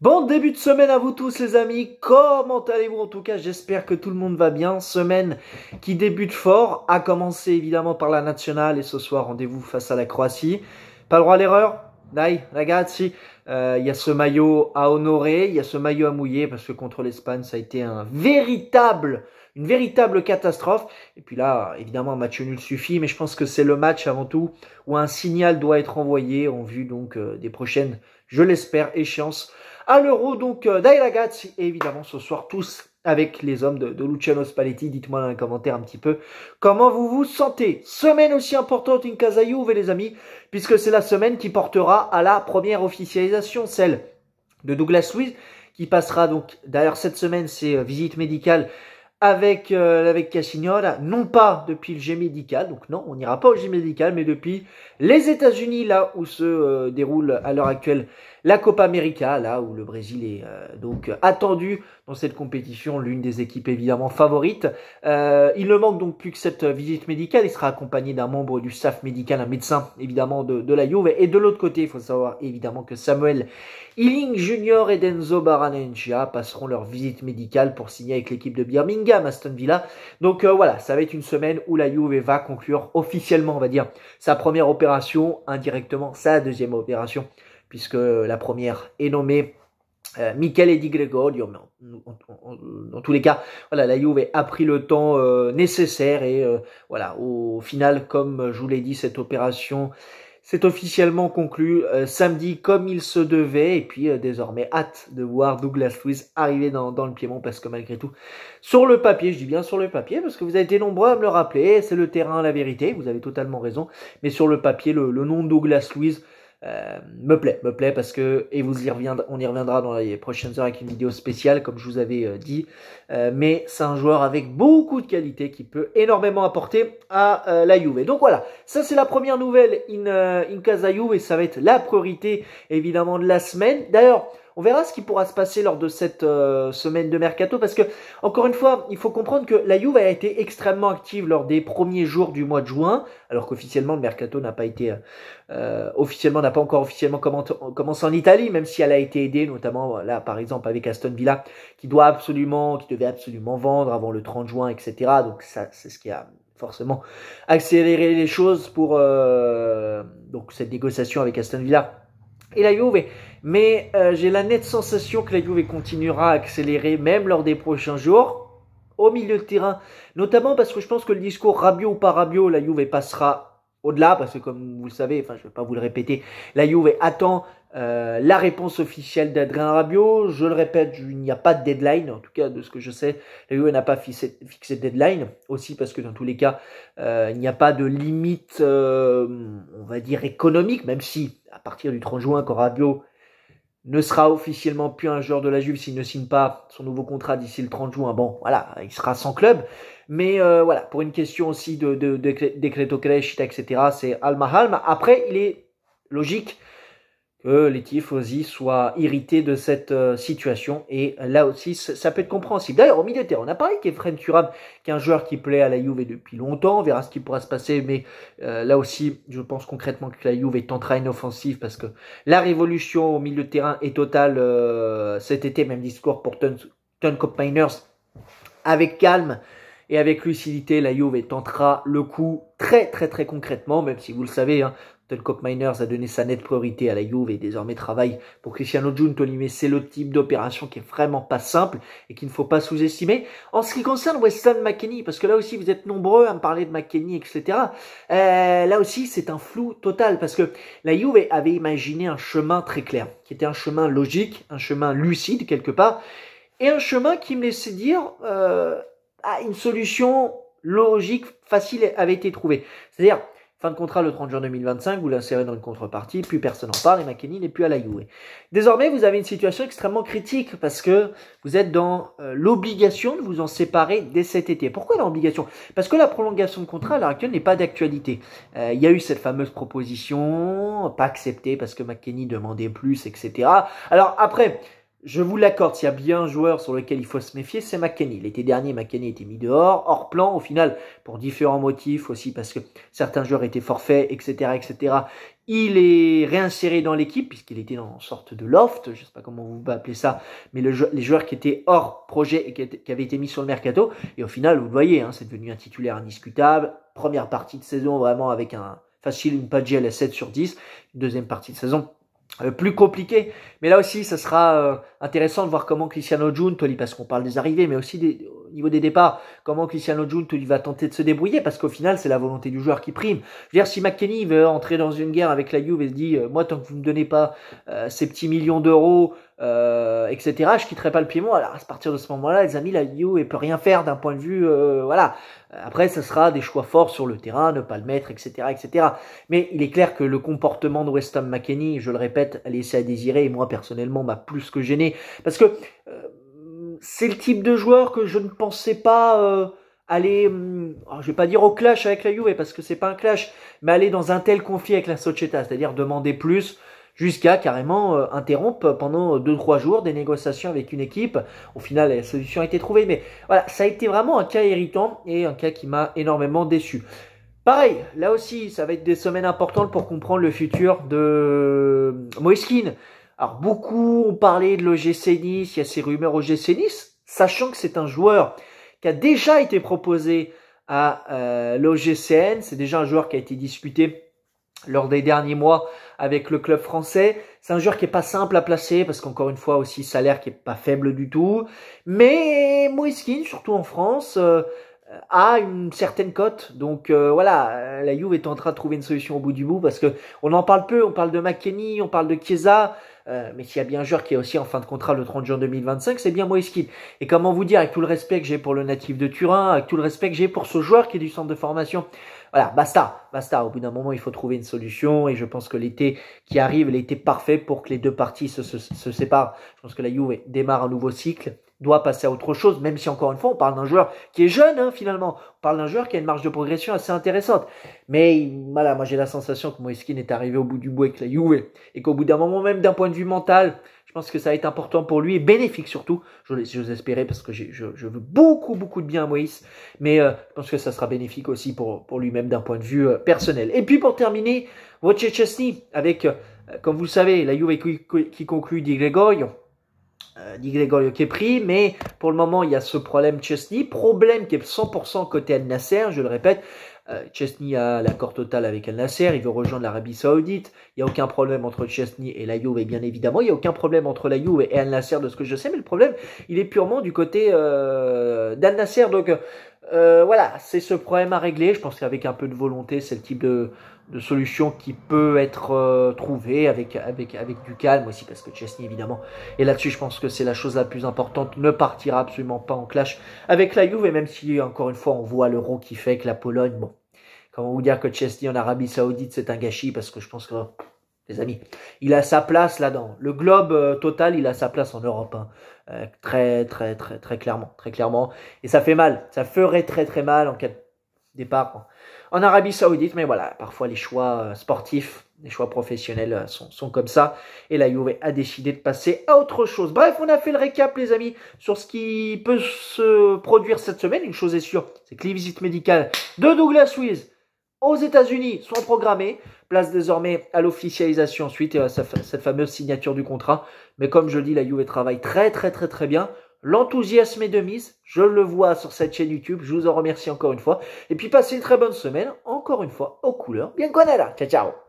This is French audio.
Bon début de semaine à vous tous les amis, comment allez-vous en tout cas J'espère que tout le monde va bien, semaine qui débute fort, à commencer évidemment par la nationale et ce soir rendez-vous face à la Croatie. Pas le droit à l'erreur Dai, ragazzi, euh, il y a ce maillot à honorer, il y a ce maillot à mouiller parce que contre l'Espagne ça a été un véritable une véritable catastrophe. Et puis là, évidemment, un match nul suffit, mais je pense que c'est le match avant tout où un signal doit être envoyé en vue donc euh, des prochaines, je l'espère, échéances à l'euro donc euh, d'Aila et évidemment ce soir tous avec les hommes de, Luciano Spalletti. Dites-moi dans les commentaires un petit peu comment vous vous sentez. Semaine aussi importante in Casa Juve, les amis, puisque c'est la semaine qui portera à la première officialisation, celle de Douglas Luiz, qui passera donc, d'ailleurs cette semaine, ses euh, visites médicales avec, euh, Cassignola, non pas depuis le G médical, donc non, on n'ira pas au G médical, mais depuis les États-Unis, là où se déroule à l'heure actuelle la Copa América, là où le Brésil est euh, donc attendu dans cette compétition, l'une des équipes évidemment favorites. Euh, il ne manque donc plus que cette visite médicale. Il sera accompagné d'un membre du staff médical, un médecin évidemment de, la Juve. Et de l'autre côté, il faut savoir évidemment que Samuel Ealing Jr. et Denzo Baranencia passeront leur visite médicale pour signer avec l'équipe de Birmingham, Aston Villa. Donc euh, voilà, ça va être une semaine où la Juve va conclure officiellement, on va dire, sa première opération, indirectement sa deuxième opération puisque la première est nommée Michel euh, Michele Di Gregorio, dans tous les cas, voilà, la Juve a pris le temps euh, nécessaire et euh, voilà, au final, comme je vous l'ai dit, cette opération s'est officiellement conclue samedi comme il se devait et puis désormais hâte de voir Douglas Luiz arriver dans, le Piémont parce que malgré tout, sur le papier, je dis bien sur le papier parce que vous avez été nombreux à me le rappeler, c'est le terrain la vérité, vous avez totalement raison, mais sur le papier, le, nom de Douglas Luiz euh, me plaît, me plaît parce que et vous y on y reviendra dans les prochaines heures avec une vidéo spéciale comme je vous avais euh, dit. Euh, mais c'est un joueur avec beaucoup de qualité qui peut énormément apporter à la Juve. Donc voilà, ça c'est la première nouvelle in, in Casa Juve et ça va être la priorité évidemment de la semaine. D'ailleurs. On verra ce qui pourra se passer lors de cette euh, semaine de mercato parce que, encore une fois, il faut comprendre que la Juve a été extrêmement active lors des premiers jours du mois de juin, alors qu'officiellement le mercato n'a pas été euh, euh, officiellement n'a pas encore officiellement commencé en Italie, même si elle a été aidée notamment là par exemple avec Aston Villa qui doit absolument, qui devait absolument vendre avant le 30 juin, etc. Donc ça, c'est ce qui a forcément accéléré les choses pour donc cette négociation avec Aston Villa. Et la Juve mais euh, j'ai la nette sensation que la Juve continuera à accélérer même lors des prochains jours au milieu de terrain. Notamment parce que je pense que le discours Rabiot ou pas Rabiot, la Juve passera au-delà parce que comme vous le savez, enfin je ne vais pas vous le répéter, la Juve attend euh, la réponse officielle d'Adrien Rabiot. Je le répète, il n'y a pas de deadline, en tout cas de ce que je sais, la Juve n'a pas fixé, de deadline, aussi parce que dans tous les cas, euh, il n'y a pas de limite, on va dire, économique, même si à partir du 30 juin, quand Rabiot ne sera officiellement plus un joueur de la Juve s'il ne signe pas son nouveau contrat d'ici le 30 juin. Bon, voilà, il sera sans club. Mais euh, voilà, pour une question aussi de, de, de, de etc., c'est Al-Mahalm. Après, il est logique que les tifosi soient irrités de cette euh, situation. Et là aussi, ça peut être compréhensible. D'ailleurs, au milieu de terrain, on a parlé qu'Efren Turam, qui est un joueur qui plaît à la Juve depuis longtemps. On verra ce qui pourra se passer. Mais euh, là aussi, je pense concrètement que la Juve tentera une offensive parce que la révolution au milieu de terrain est totale euh, cet été. Même discours pour Tuncop Miners. Avec calme, et avec lucidité, la Juve tentera le coup très très très concrètement, même si vous le savez, hein, cop Miners a donné sa nette priorité à la Juve et désormais travaille pour Cristiano Giuntoli, mais e c'est le type d'opération qui est vraiment pas simple et qu'il ne faut pas sous-estimer. En ce qui concerne Weston McKennie, parce que là aussi vous êtes nombreux à me parler de McKennie, etc. Euh, là aussi c'est un flou total parce que la Juve avait imaginé un chemin très clair, qui était un chemin logique, un chemin lucide quelque part, et un chemin qui me laissait dire euh, ah, une solution logique facile avait été trouvée. C'est-à-dire Fin de contrat le 30 juin 2025, vous l'insérez dans une contrepartie, plus personne n'en parle et McKinney n'est plus à la e. Désormais, vous avez une situation extrêmement critique parce que vous êtes dans euh, l'obligation de vous en séparer dès cet été. Pourquoi l'obligation Parce que la prolongation de contrat à l'heure actuelle n'est pas d'actualité. Euh, il y a eu cette fameuse proposition, pas acceptée parce que McKinney demandait plus, etc. Alors après, je vous l'accorde, s'il y a bien un joueur sur lequel il faut se méfier, c'est McKenny. L'été dernier, a était mis dehors, hors plan, au final, pour différents motifs aussi, parce que certains joueurs étaient forfaits, etc., etc. Il est réinséré dans l'équipe, puisqu'il était dans une sorte de loft, je ne sais pas comment vous appelez ça, mais les joueurs qui étaient hors projet et qui, avaient été mis sur le mercato, et au final, vous le voyez, hein, c'est devenu un titulaire indiscutable, première partie de saison vraiment avec un facile, une page à 7 sur 10, deuxième partie de saison euh, plus compliqué. Mais là aussi, ça sera euh, intéressant de voir comment Cristiano Junto, parce qu'on parle des arrivées, mais aussi des, niveau des départs, comment Cristiano Junt il va tenter de se débrouiller parce qu'au final c'est la volonté du joueur qui prime. Je si McKenny veut entrer dans une guerre avec la Juve et se dit euh, moi tant que vous me donnez pas euh, ces petits millions d'euros euh, etc. Je quitterai pas le Piémont. Alors à partir de ce moment-là, les amis, la Juve peut rien faire d'un point de vue voilà. Après, ce sera des choix forts sur le terrain, ne pas le mettre, etc., etc. Mais il est clair que le comportement de West ham McKenny, je le répète, a laissé à désirer et moi personnellement m'a plus que gêné parce que c'est le type de joueur que je ne pensais pas euh, aller, hum, je ne vais pas dire au clash avec la Juve parce que c'est pas un clash, mais aller dans un tel conflit avec la Socheta, c'est-à-dire demander plus jusqu'à carrément euh, interrompre pendant 2-3 jours des négociations avec une équipe. Au final, la solution a été trouvée, mais voilà, ça a été vraiment un cas irritant et un cas qui m'a énormément déçu. Pareil, là aussi, ça va être des semaines importantes pour comprendre le futur de euh, Keane. Alors beaucoup ont parlé de l'OGC Nice, il y a ces rumeurs OGC Nice, sachant que c'est un joueur qui a déjà été proposé à euh, l'OGCN, c'est déjà un joueur qui a été disputé lors des derniers mois avec le club français. C'est un joueur qui est pas simple à placer parce qu'encore une fois aussi salaire qui est pas faible du tout. Mais Moiskin, surtout en France, euh, a une certaine cote. Donc euh, voilà, euh, la Juve est en train de trouver une solution au bout du bout parce que on en parle peu, on parle de McKenny, on parle de Chiesa, euh, mais s'il y a bien un joueur qui est aussi en fin de contrat le 30 juin 2025, c'est bien Kid. Et comment vous dire, avec tout le respect que j'ai pour le natif de Turin, avec tout le respect que j'ai pour ce joueur qui est du centre de formation, voilà, basta, basta. Au bout d'un moment, il faut trouver une solution et je pense que l'été qui arrive, l'été parfait pour que les deux parties se, se séparent. Je pense que la Juve démarre un nouveau cycle doit passer à autre chose, même si encore une fois, on parle d'un joueur qui est jeune hein, finalement. On parle d'un joueur qui a une marge de progression assez intéressante. Mais voilà, moi j'ai la sensation que Kin est arrivé au bout du bout avec la Juve et qu'au bout d'un moment, même d'un point de vue mental, je pense que ça va être important pour lui et bénéfique surtout. Je vous espérais parce que je, veux beaucoup, beaucoup de bien à Moïse. Mais euh, je pense que ça sera bénéfique aussi pour, lui-même d'un point de vue euh, personnel. Et puis pour terminer, Wojciech avec, euh, comme vous le savez, la Juve qui, conclut Di euh, dit Gregorio Kepri, mais pour le moment, il y a ce problème Chesney, problème qui est 100% côté Al Nasser, je le répète, euh, Chesney a l'accord total avec Al Nasser, il veut rejoindre l'Arabie Saoudite, il n'y a aucun problème entre Chesney et la et bien évidemment, il n'y a aucun problème entre la et Al Nasser de ce que je sais, mais le problème, il est purement du côté euh, d'Al Nasser, donc euh, voilà, c'est ce problème à régler. Je pense qu'avec un peu de volonté, c'est le type de, solution qui peut être euh, trouvée avec, avec, avec du calme aussi, parce que Chesney, évidemment, et là-dessus, je pense que c'est la chose la plus importante, ne partira absolument pas en clash avec la Juve, et même si, encore une fois, on voit l'euro qui fait que la Pologne, bon, comment vous dire que Chesney en Arabie Saoudite, c'est un gâchis, parce que je pense que les amis. Il a sa place là-dedans. Le globe euh, total, il a sa place en Europe. Hein. Euh, très, très, très, très clairement. Très clairement. Et ça fait mal. Ça ferait très, très mal en cas départ en Arabie Saoudite. Mais voilà, parfois les choix euh, sportifs, les choix professionnels euh, sont, sont, comme ça. Et la Juve a décidé de passer à autre chose. Bref, on a fait le récap, les amis, sur ce qui peut se produire cette semaine. Une chose est sûre, c'est que les visites médicales de Douglas Suisse aux États-Unis sont programmés. Place désormais à l'officialisation suite et à cette fameuse signature du contrat. Mais comme je le dis, la Juve travaille très très très très bien. L'enthousiasme est de mise, je le vois sur cette chaîne YouTube, je vous en remercie encore une fois. Et puis passez une très bonne semaine, encore une fois, aux couleurs. Bien là ciao ciao